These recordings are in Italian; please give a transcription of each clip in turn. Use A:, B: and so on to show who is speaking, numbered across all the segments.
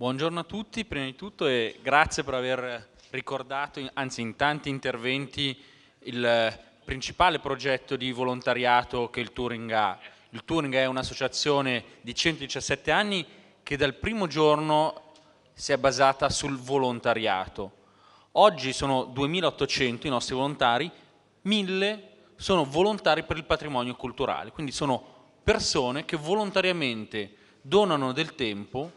A: Buongiorno a tutti, prima di tutto e grazie per aver ricordato, anzi in tanti interventi, il principale progetto di volontariato che il Turing ha. Il Turing è un'associazione di 117 anni che dal primo giorno si è basata sul volontariato. Oggi sono 2800 i nostri volontari, 1000 sono volontari per il patrimonio culturale, quindi sono persone che volontariamente donano del tempo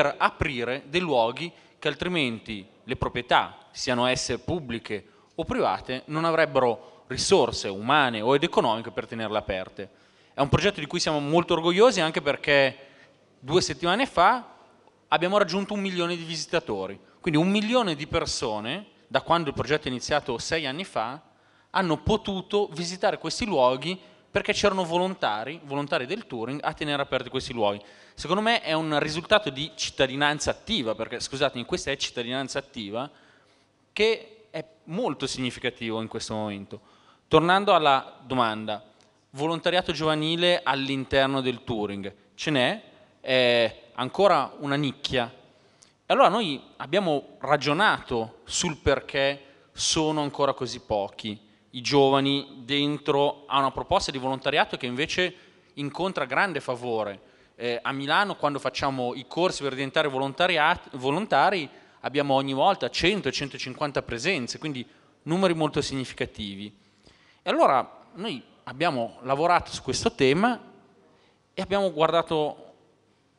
A: per aprire dei luoghi che altrimenti le proprietà, siano esse pubbliche o private, non avrebbero risorse umane o ed economiche per tenerle aperte. È un progetto di cui siamo molto orgogliosi anche perché due settimane fa abbiamo raggiunto un milione di visitatori, quindi un milione di persone da quando il progetto è iniziato sei anni fa hanno potuto visitare questi luoghi perché c'erano volontari, volontari del Turing a tenere aperti questi luoghi. Secondo me è un risultato di cittadinanza attiva, perché scusate, in questa è cittadinanza attiva, che è molto significativo in questo momento. Tornando alla domanda, volontariato giovanile all'interno del Turing, ce n'è, è ancora una nicchia. Allora noi abbiamo ragionato sul perché sono ancora così pochi i giovani dentro a una proposta di volontariato che invece incontra grande favore. Eh, a Milano quando facciamo i corsi per diventare volontari abbiamo ogni volta 100 e 150 presenze, quindi numeri molto significativi. E allora noi abbiamo lavorato su questo tema e abbiamo guardato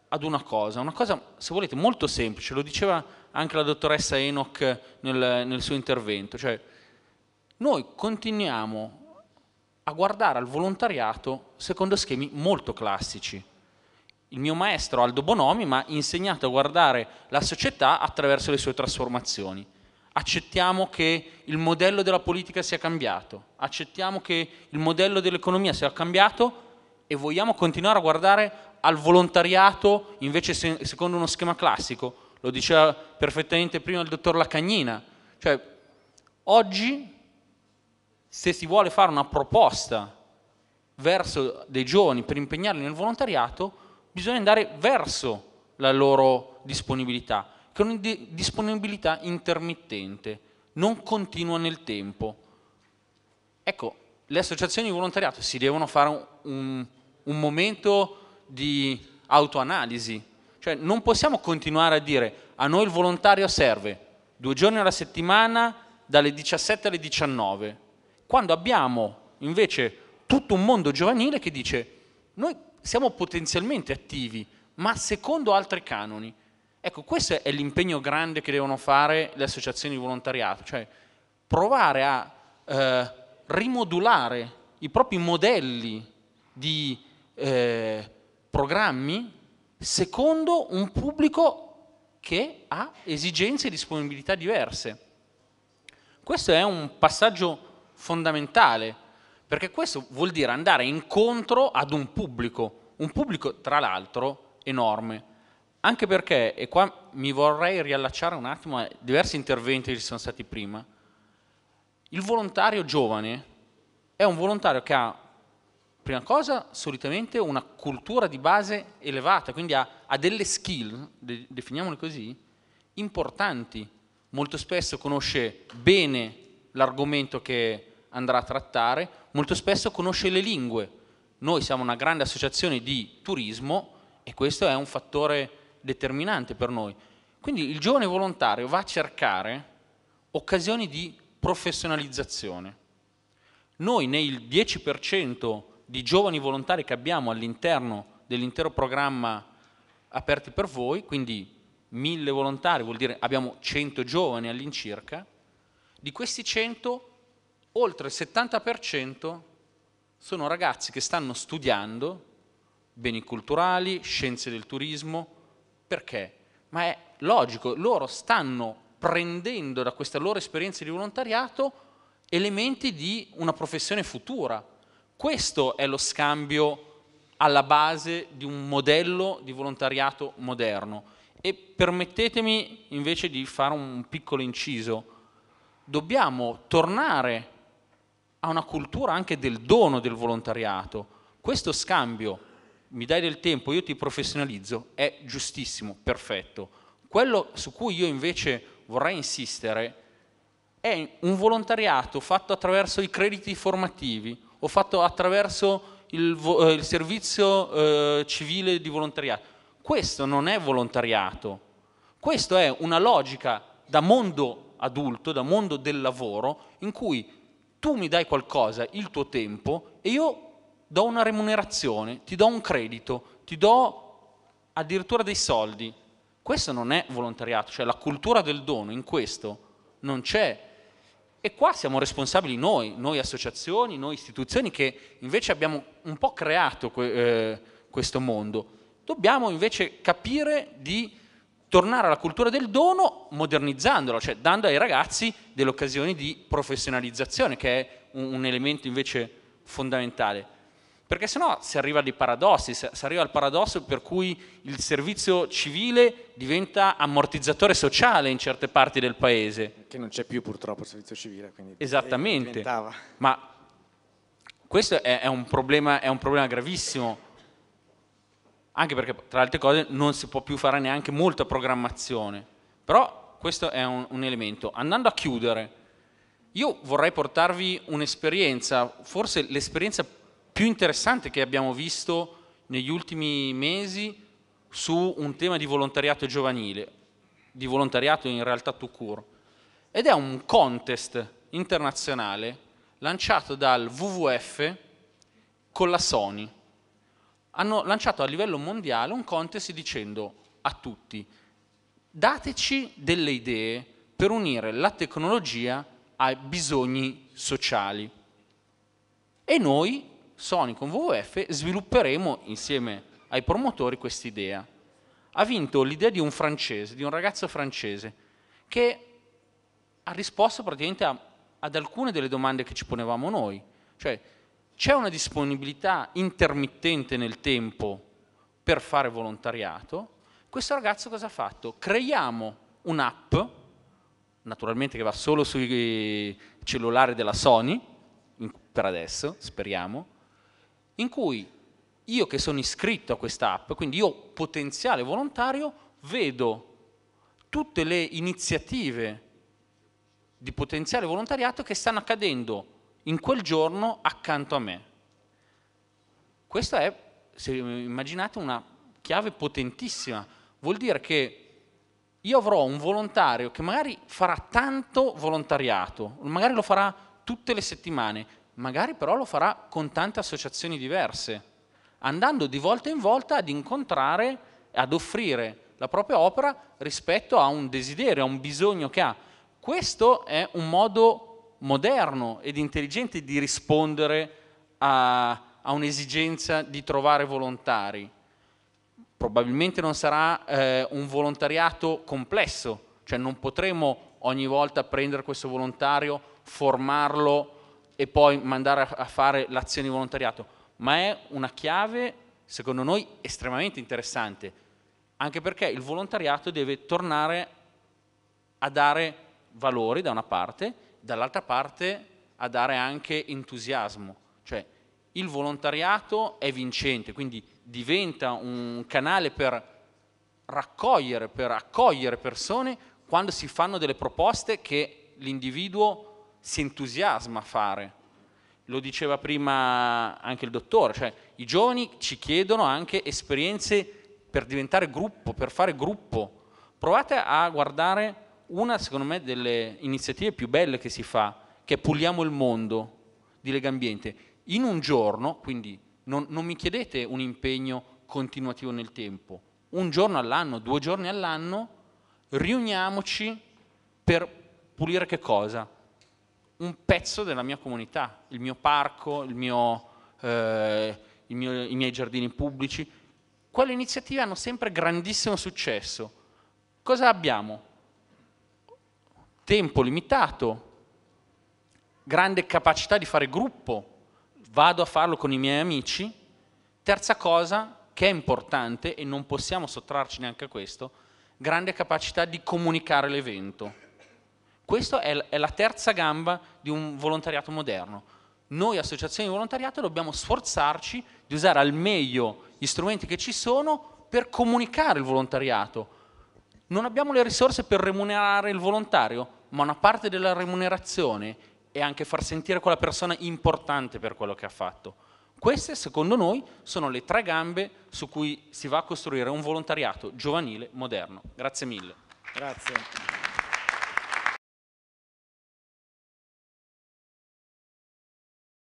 A: ad una cosa, una cosa se volete molto semplice, lo diceva anche la dottoressa Enoch nel, nel suo intervento, cioè noi continuiamo a guardare al volontariato secondo schemi molto classici. Il mio maestro Aldo Bonomi mi ha insegnato a guardare la società attraverso le sue trasformazioni. Accettiamo che il modello della politica sia cambiato, accettiamo che il modello dell'economia sia cambiato e vogliamo continuare a guardare al volontariato invece se, secondo uno schema classico. Lo diceva perfettamente prima il dottor Lacagnina. Cioè, oggi se si vuole fare una proposta verso dei giovani per impegnarli nel volontariato, bisogna andare verso la loro disponibilità, che è una disponibilità intermittente, non continua nel tempo. Ecco, le associazioni di volontariato si devono fare un, un, momento di autoanalisi, cioè non possiamo continuare a dire a noi il volontario serve due giorni alla settimana dalle 17 alle 19, quando abbiamo invece tutto un mondo giovanile che dice noi siamo potenzialmente attivi, ma secondo altri canoni. Ecco, questo è l'impegno grande che devono fare le associazioni di volontariato, cioè provare a eh, rimodulare i propri modelli di eh, programmi secondo un pubblico che ha esigenze e disponibilità diverse. Questo è un passaggio fondamentale, perché questo vuol dire andare incontro ad un pubblico, un pubblico tra l'altro enorme, anche perché, e qua mi vorrei riallacciare un attimo a diversi interventi che ci sono stati prima, il volontario giovane è un volontario che ha, prima cosa, solitamente una cultura di base elevata, quindi ha, ha delle skill, de, definiamole così, importanti. Molto spesso conosce bene l'argomento che andrà a trattare, molto spesso conosce le lingue. Noi siamo una grande associazione di turismo e questo è un fattore determinante per noi. Quindi il giovane volontario va a cercare occasioni di professionalizzazione. Noi nel 10% di giovani volontari che abbiamo all'interno dell'intero programma aperti per voi, quindi 1000 volontari vuol dire abbiamo 100 giovani all'incirca, di questi 100 oltre il 70% sono ragazzi che stanno studiando beni culturali, scienze del turismo, perché? Ma è logico, loro stanno prendendo da questa loro esperienza di volontariato elementi di una professione futura. Questo è lo scambio alla base di un modello di volontariato moderno. E permettetemi invece di fare un piccolo inciso. Dobbiamo tornare a una cultura anche del dono del volontariato. Questo scambio, mi dai del tempo, io ti professionalizzo, è giustissimo, perfetto. Quello su cui io invece vorrei insistere è un volontariato fatto attraverso i crediti formativi o fatto attraverso il, eh, il servizio eh, civile di volontariato. Questo non è volontariato, questo è una logica da mondo adulto, da mondo del lavoro, in cui tu mi dai qualcosa, il tuo tempo, e io do una remunerazione, ti do un credito, ti do addirittura dei soldi. Questo non è volontariato, cioè la cultura del dono in questo non c'è. E qua siamo responsabili noi, noi associazioni, noi istituzioni che invece abbiamo un po' creato que- eh, questo mondo. Dobbiamo invece capire di tornare alla cultura del dono modernizzandola, cioè dando ai ragazzi delle occasioni di professionalizzazione, che è un, elemento invece fondamentale. Perché sennò si arriva a dei paradossi, si arriva al paradosso per cui il servizio civile diventa ammortizzatore sociale in certe parti del paese. Che non c'è più purtroppo il servizio civile. Esattamente. Ma questo è un problema, è un problema gravissimo anche perché tra altre cose non si può più fare neanche molta programmazione, però questo è un, un elemento. Andando a chiudere, io vorrei portarvi un'esperienza, forse l'esperienza più interessante che abbiamo visto negli ultimi mesi su un tema di volontariato giovanile, di volontariato in realtà to cure, ed è un contest internazionale lanciato dal WWF con la Sony hanno lanciato a livello mondiale un contest dicendo a tutti dateci delle idee per unire la tecnologia ai bisogni sociali. E noi, Sony con WWF, svilupperemo insieme ai promotori quest'idea. Ha vinto l'idea di un francese, di un ragazzo francese, che ha risposto praticamente a, ad alcune delle domande che ci ponevamo noi. Cioè, c'è una disponibilità intermittente nel tempo per fare volontariato, questo ragazzo cosa ha fatto? Creiamo un'app, naturalmente che va solo sui eh, cellulari della Sony, per adesso, speriamo, in cui io che sono iscritto a questa app, quindi io potenziale volontario, vedo tutte le iniziative di potenziale volontariato che stanno accadendo in quel giorno accanto a me. Questa è, se immaginate, una chiave potentissima. Vuol dire che io avrò un volontario che magari farà tanto volontariato, magari lo farà tutte le settimane, magari però lo farà con tante associazioni diverse, andando di volta in volta ad incontrare, ad offrire la propria opera rispetto a un desiderio, a un bisogno che ha. Questo è un modo moderno ed intelligente di rispondere a, a un'esigenza di trovare volontari. Probabilmente non sarà eh, un volontariato complesso, cioè non potremo ogni volta prendere questo volontario, formarlo e poi mandare a, a fare l'azione di volontariato, ma è una chiave, secondo noi, estremamente interessante, anche perché il volontariato deve tornare a dare valori da una parte dall'altra parte a dare anche entusiasmo, cioè il volontariato è vincente, quindi diventa un canale per raccogliere, per accogliere persone quando si fanno delle proposte che l'individuo si entusiasma a fare. Lo diceva prima anche il dottore, cioè i giovani ci chiedono anche esperienze per diventare gruppo, per fare gruppo. Provate a guardare una, secondo me, delle iniziative più belle che si fa, che è Puliamo il Mondo di Lega Ambiente. In un giorno, quindi non, non mi chiedete un impegno continuativo nel tempo, un giorno all'anno, due giorni all'anno, riuniamoci per pulire che cosa? Un pezzo della mia comunità, il mio parco, il mio, eh, il mio, i miei giardini pubblici. Quelle iniziative hanno sempre grandissimo successo. Cosa abbiamo? tempo limitato, grande capacità di fare gruppo, vado a farlo con i miei amici. Terza cosa che è importante, e non possiamo sottrarci neanche a questo, grande capacità di comunicare l'evento. Questa è la terza gamba di un volontariato moderno. Noi associazioni di volontariato dobbiamo sforzarci di usare al meglio gli strumenti che ci sono per comunicare il volontariato, non abbiamo le risorse per remunerare il volontario, ma una parte della remunerazione è anche far sentire quella persona importante per quello che ha fatto. Queste, secondo noi, sono le tre gambe su cui si va a costruire un volontariato giovanile moderno. Grazie mille. Grazie.